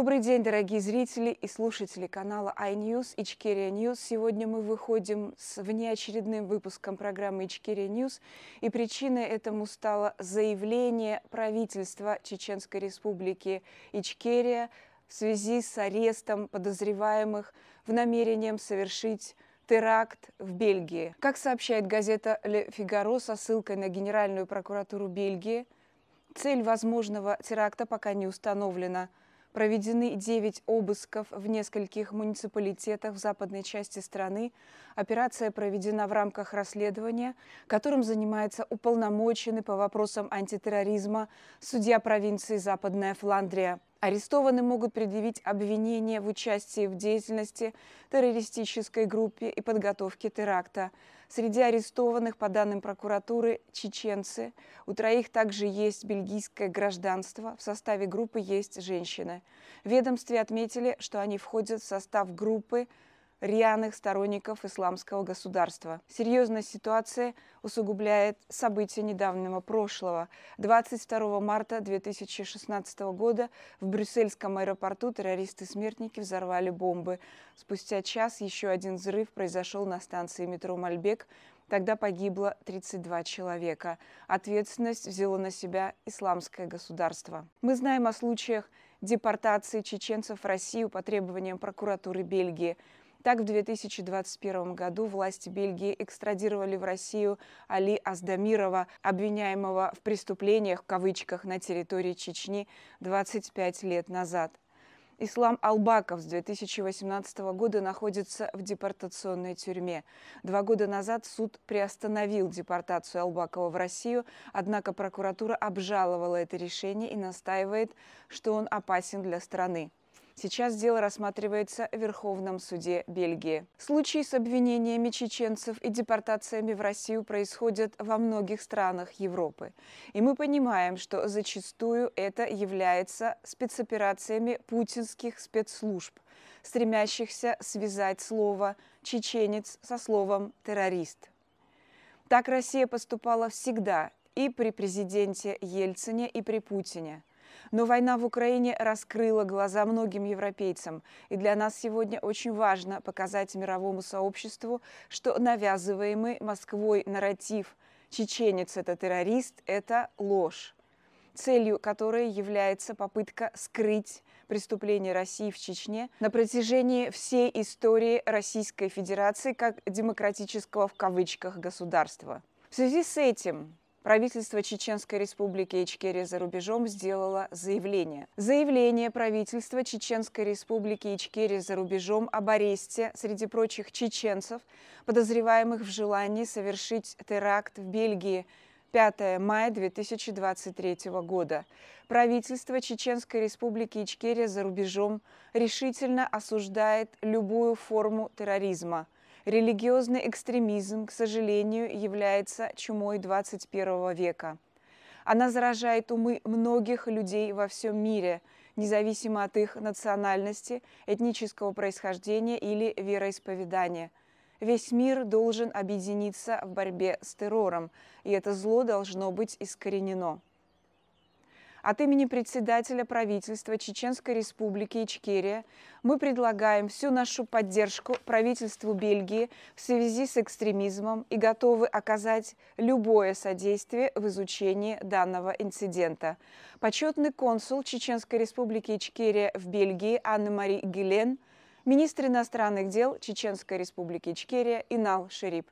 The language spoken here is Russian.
Добрый день, дорогие зрители и слушатели канала iNews, Ичкерия News. Сегодня мы выходим с внеочередным выпуском программы Ичкерия News. И причиной этому стало заявление правительства Чеченской Республики Ичкерия в связи с арестом подозреваемых в намерением совершить теракт в Бельгии. Как сообщает газета Le Figaro со ссылкой на Генеральную прокуратуру Бельгии, цель возможного теракта пока не установлена – Проведены 9 обысков в нескольких муниципалитетах в западной части страны. Операция проведена в рамках расследования, которым занимается уполномоченный по вопросам антитерроризма судья провинции Западная Фландрия. Арестованным могут предъявить обвинения в участии в деятельности террористической группе и подготовке теракта – Среди арестованных, по данным прокуратуры, чеченцы. У троих также есть бельгийское гражданство. В составе группы есть женщины. В ведомстве отметили, что они входят в состав группы рьяных сторонников исламского государства. Серьезность ситуации усугубляет события недавнего прошлого. 22 марта 2016 года в брюссельском аэропорту террористы-смертники взорвали бомбы. Спустя час еще один взрыв произошел на станции метро «Мальбек», Тогда погибло 32 человека. Ответственность взяло на себя исламское государство. Мы знаем о случаях депортации чеченцев в Россию по требованиям прокуратуры Бельгии. Так, в 2021 году власти Бельгии экстрадировали в Россию Али Аздамирова, обвиняемого в преступлениях в кавычках на территории Чечни 25 лет назад. Ислам Албаков с 2018 года находится в депортационной тюрьме. Два года назад суд приостановил депортацию Албакова в Россию, однако прокуратура обжаловала это решение и настаивает, что он опасен для страны. Сейчас дело рассматривается в Верховном суде Бельгии. Случаи с обвинениями чеченцев и депортациями в Россию происходят во многих странах Европы. И мы понимаем, что зачастую это является спецоперациями путинских спецслужб, стремящихся связать слово «чеченец» со словом «террорист». Так Россия поступала всегда и при президенте Ельцине, и при Путине – но война в Украине раскрыла глаза многим европейцам, и для нас сегодня очень важно показать мировому сообществу, что навязываемый Москвой нарратив «чеченец – это террорист» – это ложь целью которой является попытка скрыть преступления России в Чечне на протяжении всей истории Российской Федерации как демократического в кавычках государства. В связи с этим Правительство Чеченской Республики Ичкерия за рубежом сделало заявление. Заявление правительства Чеченской Республики Ичкерия за рубежом об аресте, среди прочих, чеченцев, подозреваемых в желании совершить теракт в Бельгии 5 мая 2023 года. Правительство Чеченской Республики Ичкерия за рубежом решительно осуждает любую форму терроризма – Религиозный экстремизм, к сожалению, является чумой 21 века. Она заражает умы многих людей во всем мире, независимо от их национальности, этнического происхождения или вероисповедания. Весь мир должен объединиться в борьбе с террором, и это зло должно быть искоренено. От имени председателя правительства Чеченской Республики Ичкерия мы предлагаем всю нашу поддержку правительству Бельгии в связи с экстремизмом и готовы оказать любое содействие в изучении данного инцидента. Почетный консул Чеченской Республики Ичкерия в Бельгии Анна-Мари Гелен, министр иностранных дел Чеченской Республики Ичкерия Инал Шерип.